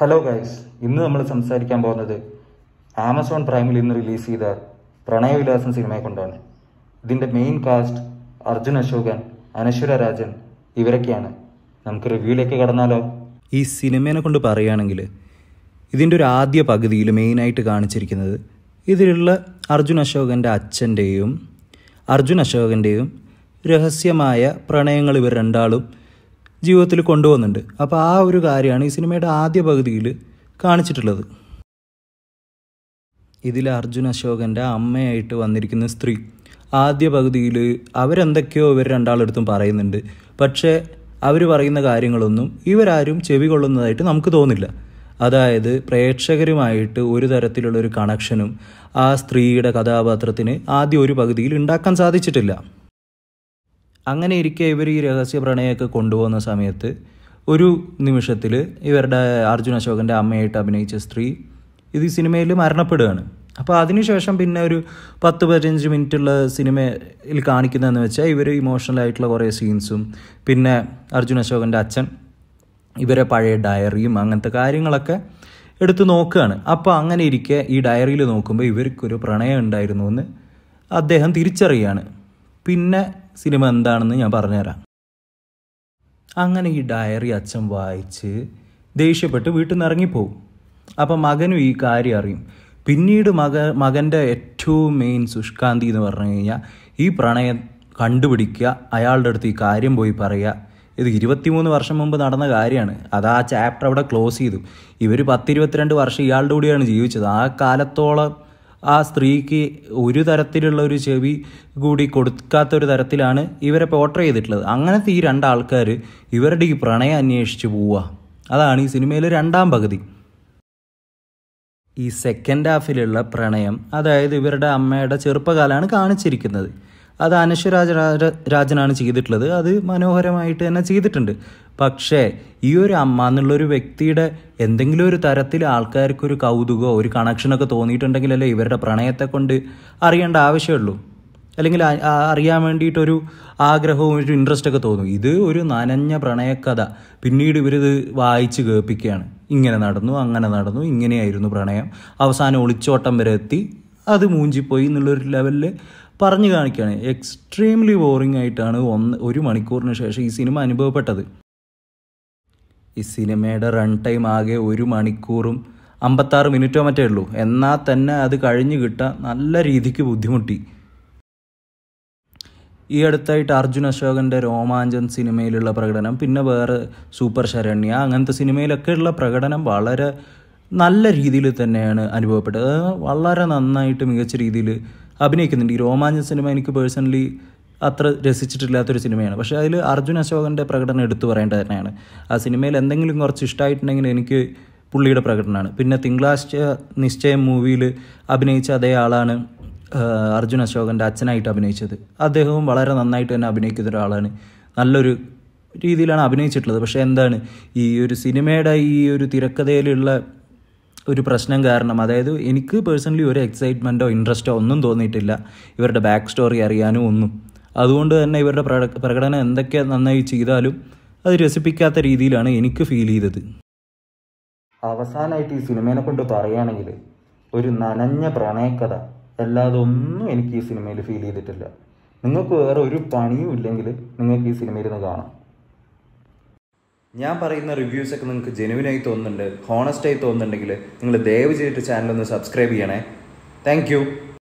hello guys ഇന്ന് നമ്മൾ സംസാരിക്കാൻ പോകുന്നത് ആമസോൺ പ്രൈമിൽ ഇന്ന് റിലീസ് ചെയ്ത പ്രണയവിലാസം സിനിമയെ കൊണ്ടാണ് ഇതിൻ്റെ മെയിൻ കാസ്റ്റ് അർജുൻ അശോകൻ അനശ്വര രാജൻ ഇവരൊക്കെയാണ് നമുക്ക് റിവ്യൂയിലേക്ക് കടന്നാലോ ഈ സിനിമേനെ കൊണ്ട് പറയുകയാണെങ്കിൽ ഇതിൻ്റെ ഒരു ആദ്യ പകുതിയിൽ മെയിനായിട്ട് കാണിച്ചിരിക്കുന്നത് ഇതിലുള്ള അർജുൻ അശോകൻ്റെ അച്ഛൻ്റെയും അർജുൻ അശോകൻ്റെയും രഹസ്യമായ പ്രണയങ്ങൾ ഇവർ രണ്ടാളും ജീവിതത്തിൽ കൊണ്ടുപോകുന്നുണ്ട് അപ്പോൾ ആ ഒരു കാര്യമാണ് ഈ സിനിമയുടെ ആദ്യ പകുതിയിൽ കാണിച്ചിട്ടുള്ളത് ഇതിൽ അർജുൻ അശോകൻ്റെ അമ്മയായിട്ട് വന്നിരിക്കുന്ന സ്ത്രീ ആദ്യ പകുതിയിൽ അവരെന്തൊക്കെയോ ഇവർ രണ്ടാളെടുത്തും പറയുന്നുണ്ട് പക്ഷേ അവർ പറയുന്ന കാര്യങ്ങളൊന്നും ഇവരാരും ചെവി കൊള്ളുന്നതായിട്ട് നമുക്ക് തോന്നില്ല അതായത് പ്രേക്ഷകരുമായിട്ട് ഒരു തരത്തിലുള്ളൊരു കണക്ഷനും ആ സ്ത്രീയുടെ കഥാപാത്രത്തിന് ആദ്യ ഒരു പകുതിയിൽ ഉണ്ടാക്കാൻ സാധിച്ചിട്ടില്ല അങ്ങനെ ഇരിക്കെ ഇവർ ഈ രഹസ്യ പ്രണയമൊക്കെ കൊണ്ടുപോകുന്ന സമയത്ത് ഒരു നിമിഷത്തിൽ ഇവരുടെ അർജുൻ അശോകൻ്റെ അമ്മയായിട്ട് അഭിനയിച്ച സ്ത്രീ ഇത് ഈ സിനിമയിൽ മരണപ്പെടുകയാണ് അപ്പോൾ അതിനുശേഷം പിന്നെ ഒരു പത്ത് പതിനഞ്ച് മിനിറ്റുള്ള സിനിമയിൽ കാണിക്കുന്നതെന്ന് വെച്ചാൽ ഇവർ ഇമോഷണൽ ആയിട്ടുള്ള കുറേ സീൻസും പിന്നെ അർജുൻ അശോകൻ്റെ അച്ഛൻ ഇവരെ പഴയ ഡയറിയും അങ്ങനത്തെ കാര്യങ്ങളൊക്കെ എടുത്ത് നോക്കുകയാണ് അപ്പോൾ അങ്ങനെ ഇരിക്കെ ഈ ഡയറിയിൽ നോക്കുമ്പോൾ ഇവർക്കൊരു പ്രണയം ഉണ്ടായിരുന്നു എന്ന് അദ്ദേഹം തിരിച്ചറിയുകയാണ് പിന്നെ സിനിമ എന്താണെന്ന് ഞാൻ പറഞ്ഞുതരാം അങ്ങനെ ഈ ഡയറി അച്ഛൻ വായിച്ച് ദേഷ്യപ്പെട്ട് വീട്ടിൽ നിന്ന് ഇറങ്ങിപ്പോവും അപ്പം മകനും ഈ കാര്യം അറിയും പിന്നീട് മക മകൻ്റെ ഏറ്റവും മെയിൻ സുഷ്കാന്തി എന്ന് പറഞ്ഞു കഴിഞ്ഞാൽ ഈ പ്രണയം കണ്ടുപിടിക്കുക അയാളുടെ അടുത്ത് ഈ കാര്യം പോയി പറയുക ഇത് ഇരുപത്തിമൂന്ന് വർഷം മുമ്പ് നടന്ന കാര്യമാണ് അത് ആ ചാപ്റ്റർ അവിടെ ക്ലോസ് ചെയ്തു ഇവർ പത്തിരുപത്തിരണ്ട് വർഷം ഇയാളുടെ കൂടിയാണ് ജീവിച്ചത് ആ കാലത്തോളം ആ സ്ത്രീക്ക് ഒരു തരത്തിലുള്ള ഒരു ചെവി കൂടി കൊടുക്കാത്ത ഒരു തരത്തിലാണ് ഇവരെ പോർട്രേ ചെയ്തിട്ടുള്ളത് അങ്ങനത്തെ ഈ രണ്ടാൾക്കാർ ഇവരുടെ ഈ പ്രണയം അന്വേഷിച്ച് പോവുക അതാണ് ഈ സിനിമയിലെ രണ്ടാം പകുതി ഈ സെക്കൻഡ് ഹാഫിലുള്ള പ്രണയം അതായത് ഇവരുടെ അമ്മയുടെ ചെറുപ്പകാലമാണ് കാണിച്ചിരിക്കുന്നത് അത് അനശ്വരാജ രാജനാണ് ചെയ്തിട്ടുള്ളത് അത് മനോഹരമായിട്ട് തന്നെ ചെയ്തിട്ടുണ്ട് പക്ഷേ ഈ ഒരു അമ്മ എന്നുള്ളൊരു വ്യക്തിയുടെ എന്തെങ്കിലും ഒരു തരത്തിൽ ആൾക്കാർക്കൊരു കൗതുകമോ ഒരു കണക്ഷനൊക്കെ തോന്നിയിട്ടുണ്ടെങ്കിലല്ലേ ഇവരുടെ പ്രണയത്തെ കൊണ്ട് അറിയേണ്ട ആവശ്യമുള്ളൂ അല്ലെങ്കിൽ അറിയാൻ വേണ്ടിയിട്ടൊരു ആഗ്രഹവും ഒരു ഇൻട്രസ്റ്റ് ഒക്കെ തോന്നും ഇത് ഒരു നനഞ്ഞ പ്രണയക്കഥ പിന്നീട് ഇവരിത് വായിച്ച് കേൾപ്പിക്കുകയാണ് ഇങ്ങനെ നടന്നു അങ്ങനെ നടന്നു ഇങ്ങനെയായിരുന്നു പ്രണയം അവസാനം ഒളിച്ചോട്ടം വരെ എത്തി അത് മൂഞ്ചിപ്പോയി എന്നുള്ളൊരു ലെവലിൽ പറഞ്ഞു കാണിക്കുകയാണ് എക്സ്ട്രീംലി ബോറിംഗ് ആയിട്ടാണ് ഒന്ന് ഒരു മണിക്കൂറിന് ശേഷം ഈ സിനിമ അനുഭവപ്പെട്ടത് ഈ സിനിമയുടെ റൺ ടൈം ആകെ ഒരു മണിക്കൂറും അമ്പത്താറ് മിനിറ്റോ മറ്റേ ഉള്ളൂ എന്നാൽ തന്നെ അത് കഴിഞ്ഞു കിട്ടാൻ നല്ല രീതിക്ക് ബുദ്ധിമുട്ടി ഈ അടുത്തായിട്ട് അർജുൻ അശോകൻ്റെ രോമാഞ്ചൻ സിനിമയിലുള്ള പ്രകടനം പിന്നെ വേറെ സൂപ്പർ ശരണ്യ അങ്ങനത്തെ സിനിമയിലൊക്കെ ഉള്ള പ്രകടനം വളരെ നല്ല രീതിയിൽ തന്നെയാണ് അനുഭവപ്പെട്ടത് വളരെ നന്നായിട്ട് മികച്ച രീതിയിൽ അഭിനയിക്കുന്നുണ്ട് ഈ രോമാഞ്ച സിനിമ എനിക്ക് പേഴ്സണലി അത്ര രസിച്ചിട്ടില്ലാത്തൊരു സിനിമയാണ് പക്ഷേ അതിൽ അർജുൻ അശോകൻ്റെ പ്രകടനം എടുത്തു പറയേണ്ടത് തന്നെയാണ് ആ സിനിമയിൽ എന്തെങ്കിലും കുറച്ച് ഇഷ്ടമായിട്ടുണ്ടെങ്കിൽ എനിക്ക് പുള്ളിയുടെ പ്രകടനമാണ് പിന്നെ തിങ്കളാഴ്ച നിശ്ചയം മൂവിയിൽ അഭിനയിച്ച അതേ ആളാണ് അർജുൻ അശോകൻ്റെ അച്ഛനായിട്ട് അഭിനയിച്ചത് അദ്ദേഹവും വളരെ നന്നായിട്ട് തന്നെ അഭിനയിക്കുന്ന ഒരാളാണ് നല്ലൊരു രീതിയിലാണ് അഭിനയിച്ചിട്ടുള്ളത് പക്ഷേ എന്താണ് ഈ ഒരു സിനിമയുടെ ഈ ഒരു തിരക്കഥയിലുള്ള ഒരു പ്രശ്നം കാരണം അതായത് എനിക്ക് പേഴ്സണലി ഒരു എക്സൈറ്റ്മെൻറ്റോ ഇൻട്രസ്റ്റോ ഒന്നും തോന്നിയിട്ടില്ല ഇവരുടെ ബാക്ക് സ്റ്റോറി അറിയാനും ഒന്നും അതുകൊണ്ട് തന്നെ ഇവരുടെ പ്രകടനം എന്തൊക്കെ നന്നായി ചെയ്താലും അത് രസിപ്പിക്കാത്ത രീതിയിലാണ് എനിക്ക് ഫീൽ ചെയ്തത് അവസാനമായിട്ട് ഈ സിനിമേനെ കൊണ്ട് പറയുകയാണെങ്കിൽ ഒരു നനഞ്ഞ പ്രണയക്കഥ അല്ലാതെ ഒന്നും എനിക്ക് ഈ സിനിമയിൽ ഫീൽ ചെയ്തിട്ടില്ല നിങ്ങൾക്ക് വേറെ ഒരു പണിയും ഇല്ലെങ്കിൽ നിങ്ങൾക്ക് ഈ സിനിമയിൽ നിന്ന് കാണാം ഞാൻ പറയുന്ന റിവ്യൂസ് ഒക്കെ നിങ്ങൾക്ക് ജെനുവിനായി തോന്നുന്നുണ്ട് ഹോണസ്റ്റായി തോന്നുന്നുണ്ടെങ്കിൽ നിങ്ങൾ ദയവ് ചെയ്തിട്ട് ചാനലൊന്ന് സബ്സ്ക്രൈബ് ചെയ്യണേ താങ്ക്